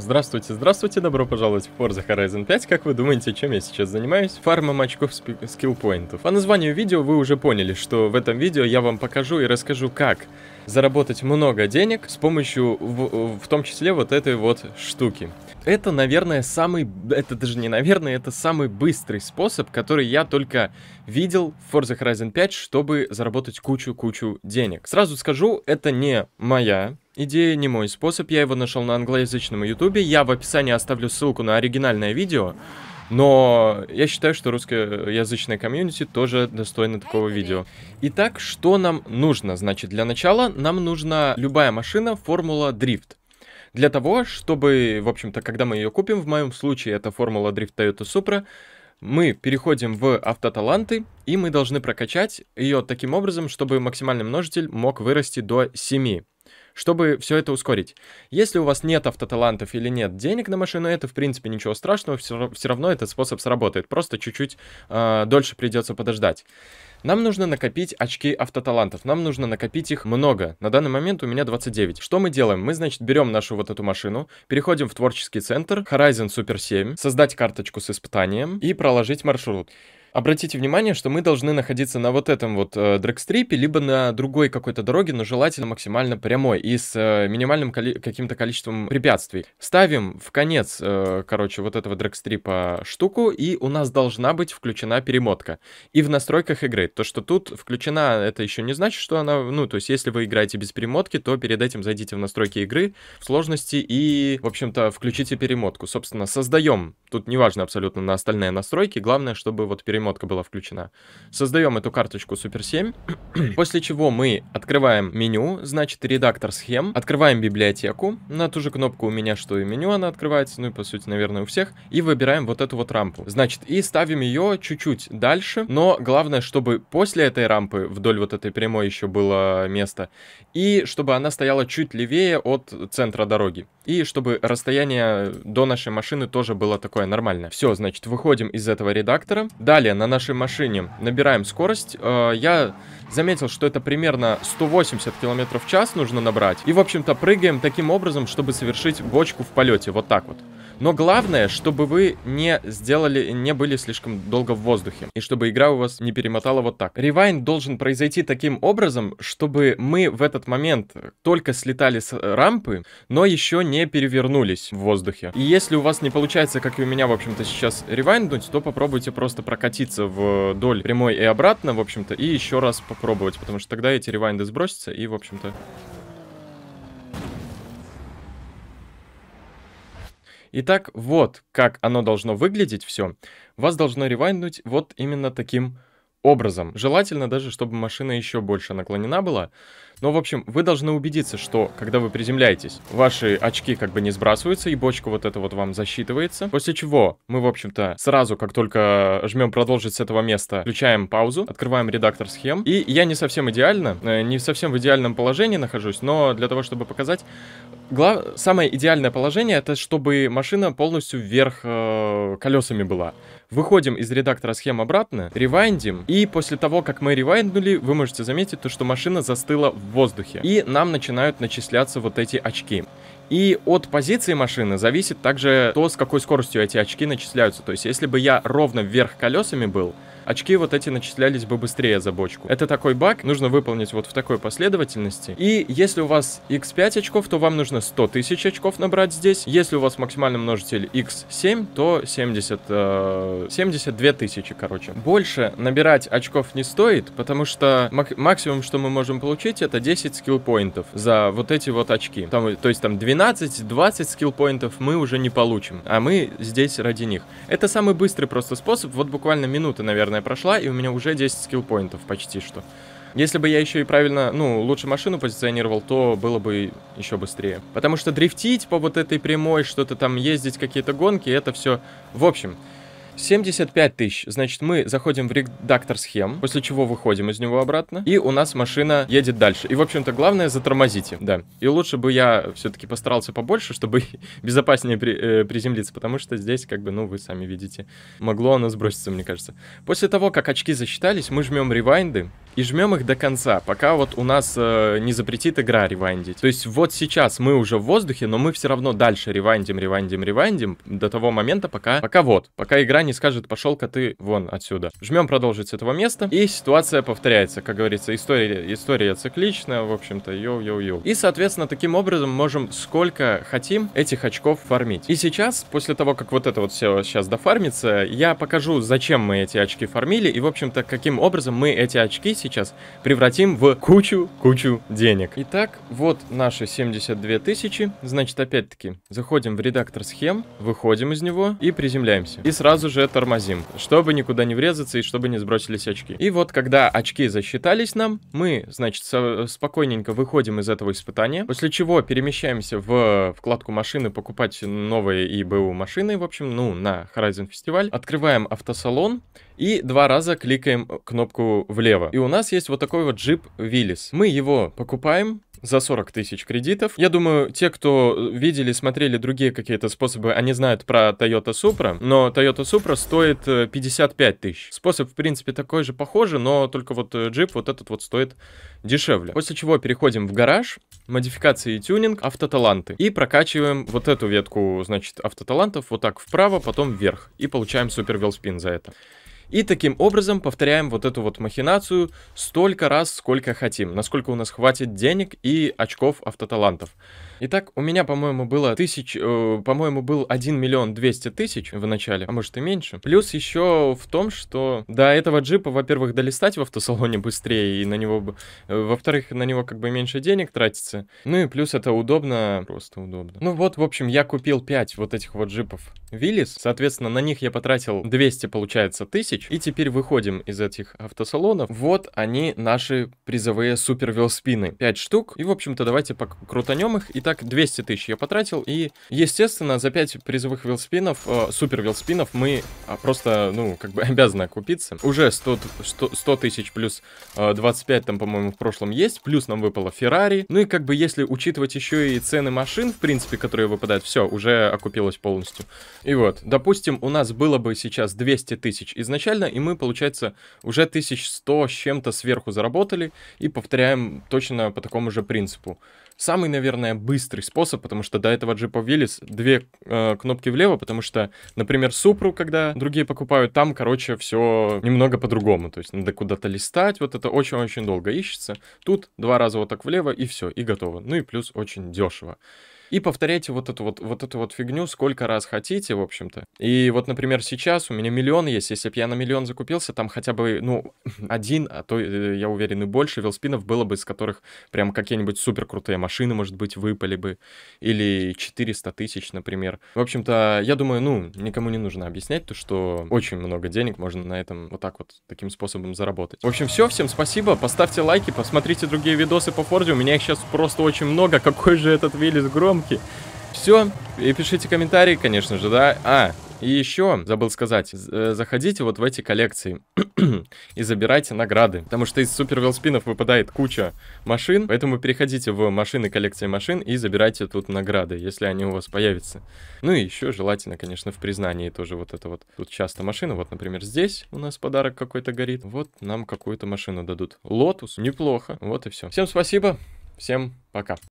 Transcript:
Здравствуйте, здравствуйте, добро пожаловать в Forza Horizon 5. Как вы думаете, чем я сейчас занимаюсь? Фармом очков скиллпоинтов. По названию видео вы уже поняли, что в этом видео я вам покажу и расскажу, как заработать много денег с помощью, в, в том числе, вот этой вот штуки. Это, наверное, самый, это даже не наверное, это самый быстрый способ, который я только видел в Forza Horizon 5, чтобы заработать кучу-кучу денег. Сразу скажу, это не моя Идея не мой способ, я его нашел на англоязычном ютубе, я в описании оставлю ссылку на оригинальное видео, но я считаю, что русскоязычная комьюнити тоже достойна такого видео. Итак, что нам нужно? Значит, для начала нам нужна любая машина формула дрифт. Для того, чтобы, в общем-то, когда мы ее купим, в моем случае это формула дрифт Toyota Supra, мы переходим в автоталанты, и мы должны прокачать ее таким образом, чтобы максимальный множитель мог вырасти до 7 чтобы все это ускорить. Если у вас нет автоталантов или нет денег на машину, это, в принципе, ничего страшного, все, все равно этот способ сработает, просто чуть-чуть э, дольше придется подождать. Нам нужно накопить очки автоталантов, нам нужно накопить их много. На данный момент у меня 29. Что мы делаем? Мы, значит, берем нашу вот эту машину, переходим в творческий центр, Horizon Super 7, создать карточку с испытанием и проложить маршрут. Обратите внимание, что мы должны находиться на вот этом вот э, дрэгстрипе, либо на другой какой-то дороге, но желательно максимально прямой и с э, минимальным коли- каким-то количеством препятствий. Ставим в конец, э, короче, вот этого дрэгстрипа штуку, и у нас должна быть включена перемотка. И в настройках игры. То, что тут включена, это еще не значит, что она... Ну, то есть, если вы играете без перемотки, то перед этим зайдите в настройки игры, в сложности и, в общем-то, включите перемотку. Собственно, создаем. Тут неважно абсолютно на остальные настройки. Главное, чтобы вот перемотка ремотка была включена. Создаем эту карточку Super 7, после чего мы открываем меню, значит, редактор схем, открываем библиотеку, на ту же кнопку у меня, что и меню она открывается, ну и по сути, наверное, у всех, и выбираем вот эту вот рампу. Значит, и ставим ее чуть-чуть дальше, но главное, чтобы после этой рампы вдоль вот этой прямой еще было место, и чтобы она стояла чуть левее от центра дороги, и чтобы расстояние до нашей машины тоже было такое нормальное. Все, значит, выходим из этого редактора. Далее на нашей машине набираем скорость. Э, я Заметил, что это примерно 180 км в час нужно набрать. И, в общем-то, прыгаем таким образом, чтобы совершить бочку в полете. Вот так вот. Но главное, чтобы вы не сделали, не были слишком долго в воздухе. И чтобы игра у вас не перемотала вот так. Ревайн должен произойти таким образом, чтобы мы в этот момент только слетали с рампы, но еще не перевернулись в воздухе. И если у вас не получается, как и у меня, в общем-то, сейчас ревайнднуть, то попробуйте просто прокатиться вдоль прямой и обратно, в общем-то, и еще раз пробовать, потому что тогда эти ревайнды сбросятся, и, в общем-то... Итак, вот как оно должно выглядеть все. Вас должно ревайнуть вот именно таким образом образом. Желательно даже, чтобы машина еще больше наклонена была. Но, в общем, вы должны убедиться, что, когда вы приземляетесь, ваши очки как бы не сбрасываются, и бочка вот эта вот вам засчитывается. После чего мы, в общем-то, сразу, как только жмем продолжить с этого места, включаем паузу, открываем редактор схем. И я не совсем идеально, э, не совсем в идеальном положении нахожусь, но для того, чтобы показать, глав... самое идеальное положение это чтобы машина полностью вверх э, колесами была. Выходим из редактора схем обратно, ревайндим, и после того, как мы ревайнднули, вы можете заметить то, что машина застыла в воздухе, и нам начинают начисляться вот эти очки. И от позиции машины зависит также то, с какой скоростью эти очки начисляются. То есть, если бы я ровно вверх колесами был, очки вот эти начислялись бы быстрее за бочку. Это такой баг, нужно выполнить вот в такой последовательности. И если у вас x5 очков, то вам нужно 100 тысяч очков набрать здесь. Если у вас максимальный множитель x7, то 70, э, 72 тысячи, короче. Больше набирать очков не стоит, потому что максимум, что мы можем получить, это 10 скиллпоинтов за вот эти вот очки. Там, то есть там 12-20 скиллпоинтов мы уже не получим, а мы здесь ради них. Это самый быстрый просто способ, вот буквально минуты, наверное, наверное, прошла, и у меня уже 10 скиллпоинтов почти что. Если бы я еще и правильно, ну, лучше машину позиционировал, то было бы еще быстрее. Потому что дрифтить по вот этой прямой, что-то там ездить, какие-то гонки, это все... В общем, 75 тысяч. Значит, мы заходим в редактор схем, после чего выходим из него обратно, и у нас машина едет дальше. И, в общем-то, главное, затормозите, да. И лучше бы я все-таки постарался побольше, чтобы безопаснее при, э, приземлиться, потому что здесь, как бы, ну, вы сами видите, могло оно сброситься, мне кажется. После того, как очки засчитались, мы жмем ревайнды, и жмем их до конца, пока вот у нас э, не запретит игра ревандить. То есть вот сейчас мы уже в воздухе, но мы все равно дальше ревандим, ревандим, ревандим до того момента, пока, пока вот, пока игра не скажет, пошел-ка ты вон отсюда. Жмем продолжить с этого места, и ситуация повторяется, как говорится, история, история цикличная, в общем-то, йоу-йоу-йоу. И, соответственно, таким образом можем сколько хотим этих очков фармить. И сейчас, после того, как вот это вот все сейчас дофармится, я покажу, зачем мы эти очки фармили, и, в общем-то, каким образом мы эти очки сейчас превратим в кучу-кучу денег. Итак, вот наши 72 тысячи. Значит, опять-таки, заходим в редактор схем, выходим из него и приземляемся. И сразу же тормозим, чтобы никуда не врезаться и чтобы не сбросились очки. И вот, когда очки засчитались нам, мы, значит, спокойненько выходим из этого испытания, после чего перемещаемся в вкладку машины, покупать новые ИБУ машины, в общем, ну, на Horizon фестиваль. Открываем автосалон, и два раза кликаем э, кнопку влево. И у нас есть вот такой вот джип Виллис. Мы его покупаем, за 40 тысяч кредитов. Я думаю, те, кто видели, смотрели другие какие-то способы, они знают про Toyota Supra, но Toyota Supra стоит 55 э, тысяч. Способ, в принципе, такой же похожий, но только вот э, джип вот этот вот стоит дешевле. После чего переходим в гараж, модификации и тюнинг, автоталанты. И прокачиваем вот эту ветку, значит, автоталантов вот так вправо, потом вверх. И получаем супер велспин за это. И таким образом повторяем вот эту вот махинацию столько раз, сколько хотим, насколько у нас хватит денег и очков автоталантов. Итак, у меня, по-моему, было тысяч... Э, по-моему, был 1 миллион 200 тысяч в начале, а может и меньше. Плюс еще в том, что до этого джипа, во-первых, долистать в автосалоне быстрее, и на него... Э, во-вторых, на него как бы меньше денег тратится. Ну и плюс это удобно, просто удобно. Ну вот, в общем, я купил 5 вот этих вот джипов Виллис. Соответственно, на них я потратил 200, получается, тысяч. И теперь выходим из этих автосалонов. Вот они, наши призовые супер велоспины. 5 штук. И, в общем-то, давайте покрутанем их. Итак, так 200 тысяч я потратил. И, естественно, за 5 призовых велспинов, э, супер велспинов, мы а, просто, ну, как бы обязаны окупиться. Уже 100, 100 тысяч плюс э, 25 там, по-моему, в прошлом есть. Плюс нам выпало Феррари. Ну и как бы если учитывать еще и цены машин, в принципе, которые выпадают, все, уже окупилось полностью. И вот, допустим, у нас было бы сейчас 200 тысяч изначально, и мы, получается, уже 1100 с чем-то сверху заработали и повторяем точно по такому же принципу. Самый, наверное, быстрый способ, потому что до этого Джипа Виллис две э, кнопки влево, потому что, например, Супру, когда другие покупают, там, короче, все немного по-другому. То есть надо куда-то листать, вот это очень-очень долго ищется. Тут два раза вот так влево и все, и готово. Ну и плюс очень дешево и повторяйте вот эту вот, вот эту вот фигню сколько раз хотите, в общем-то. И вот, например, сейчас у меня миллион есть, если бы я на миллион закупился, там хотя бы, ну, один, а то, э, я уверен, и больше велспинов было бы, из которых прям какие-нибудь супер крутые машины, может быть, выпали бы, или 400 тысяч, например. В общем-то, я думаю, ну, никому не нужно объяснять то, что очень много денег можно на этом вот так вот, таким способом заработать. В общем, все, всем спасибо, поставьте лайки, посмотрите другие видосы по Форде, у меня их сейчас просто очень много, какой же этот Велес Гром, рисунки. Все, и пишите комментарии, конечно же, да. А, и еще забыл сказать, э, заходите вот в эти коллекции и забирайте награды, потому что из супервелспинов выпадает куча машин, поэтому переходите в машины коллекции машин и забирайте тут награды, если они у вас появятся. Ну и еще желательно, конечно, в признании тоже вот это вот. Тут часто машина, вот, например, здесь у нас подарок какой-то горит, вот нам какую-то машину дадут. Лотус, неплохо, вот и все. Всем спасибо, всем пока.